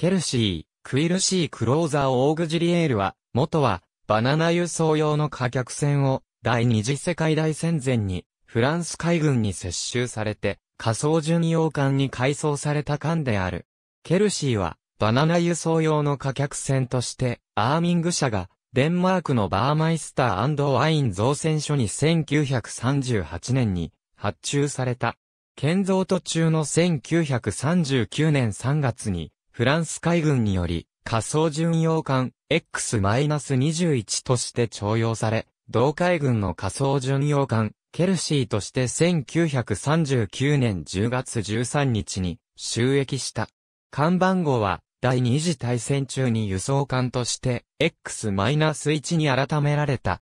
ケルシー、クイルシークローザーオーグジリエールは、元は、バナナ輸送用の貨客船を、第二次世界大戦前に、フランス海軍に接収されて、仮想巡洋艦に改装された艦である。ケルシーは、バナナ輸送用の貨客船として、アーミング社が、デンマークのバーマイスターワイン造船所に1938年に発注された。建造途中の1939年3月にフランス海軍により、仮想巡洋艦 X-21 として徴用され、同海軍の仮想巡洋艦ケルシーとして1939年10月13日に収益した。看板号は第二次大戦中に輸送艦として X-1 に改められた。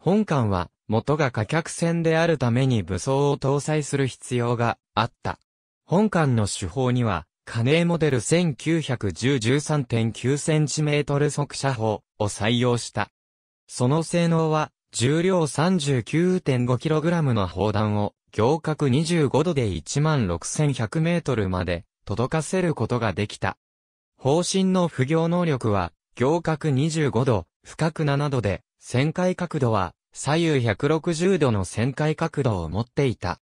本艦は元が可客船であるために武装を搭載する必要があった。本艦の手法にはカネーモデル 1910-13.9cm 速射砲を採用した。その性能は、重量 39.5kg の砲弾を、行角25度で 16,100m まで届かせることができた。方針の不行能力は、行角25度、深く7度で、旋回角度は、左右160度の旋回角度を持っていた。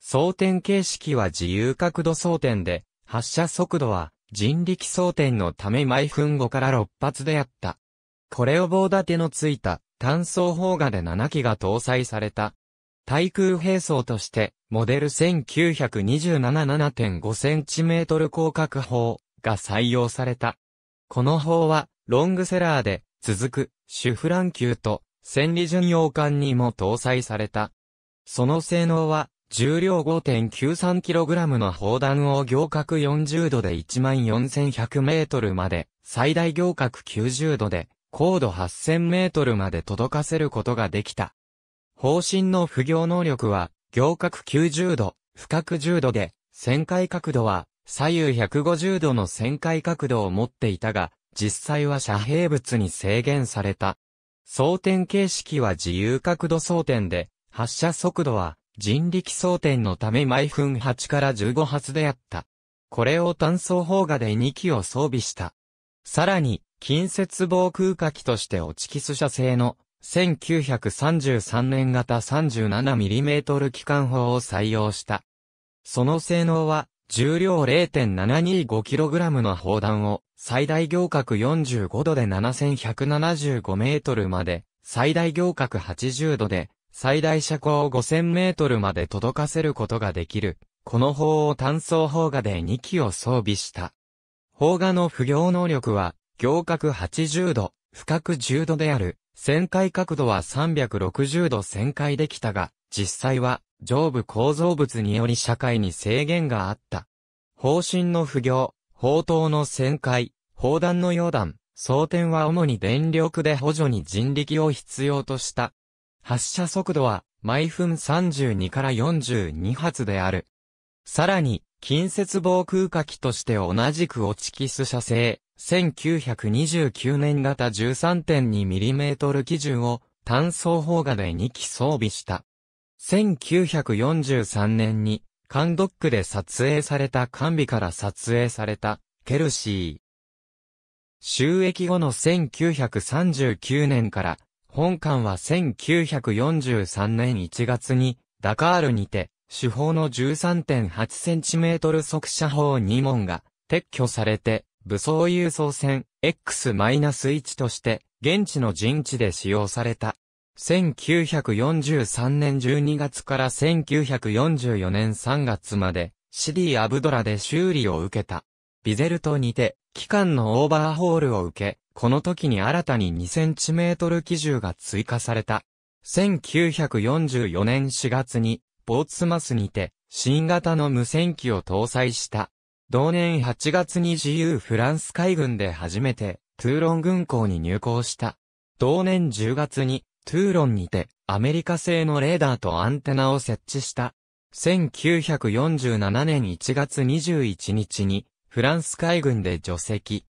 装填形式は自由角度装填で、発射速度は人力装填のため毎分5から6発であった。これを棒立てのついた単装砲画で7機が搭載された。対空兵装として、モデル1927 7.5センチメートル広角砲が採用された。この砲は、ロングセラーで、続く、シュフラン級と、千里巡洋艦にも搭載された。その性能は、重量 5.93kg の砲弾を行角40度で14100メートルまで、最大行角90度で、高度8000メートルまで届かせることができた。方針の不行能力は、行角90度、不角10度で、旋回角度は、左右150度の旋回角度を持っていたが、実際は遮蔽物に制限された。装填形式は自由角度装填で、発射速度は人力装填のため毎分8から15発であった。これを単装砲火で2機を装備した。さらに、近接防空火器としてオチキス社製の1933年型 37mm 機関砲を採用した。その性能は、重量 0.725kg の砲弾を最大行角45度で7175メートルまで、最大行角80度で最大車高5000メートルまで届かせることができる。この砲を単装砲画で2機を装備した。砲画の不行能力は、行角80度、深角10度である。旋回角度は360度旋回できたが、実際は上部構造物により社会に制限があった。方針の不行、砲塔の旋回、砲弾の溶弾、装填は主に電力で補助に人力を必要とした発射速度は毎分32から42発である。さらに、近接防空火器として同じくオチキス射製、1929年型 13.2mm 基準を単装砲画で2機装備した。1943年に、カンドックで撮影された完備から撮影された、ケルシー。収益後の1939年から、本館は1943年1月に、ダカールにて、手法の 13.8cm 速射砲2門が撤去されて、武装輸送船 X-1 として、現地の陣地で使用された。1943年12月から1944年3月まで、シディ・アブドラで修理を受けた。ビゼルトにて、機関のオーバーホールを受け、この時に新たに2センチメートル基銃が追加された。1944年4月に、ボーツマスにて、新型の無線機を搭載した。同年8月に自由フランス海軍で初めて、トゥーロン軍港に入港した。同年10月に、トゥーロンにて、アメリカ製のレーダーとアンテナを設置した。1947年1月21日に、フランス海軍で除籍。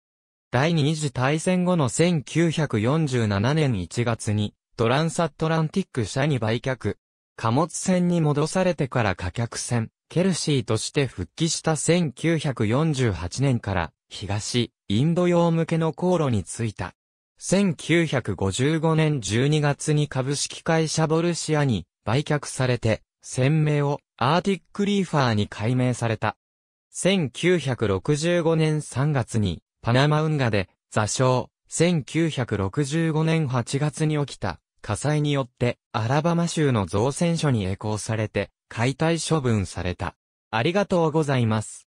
第二次大戦後の1947年1月に、トランスアトランティック社に売却。貨物船に戻されてから貨客船、ケルシーとして復帰した1948年から、東、インド洋向けの航路に着いた。1955年12月に株式会社ボルシアに売却されて、船名をアーティックリーファーに改名された。1965年3月にパナマ運河で、座礁、1965年8月に起きた火災によってアラバマ州の造船所に栄光されて解体処分された。ありがとうございます。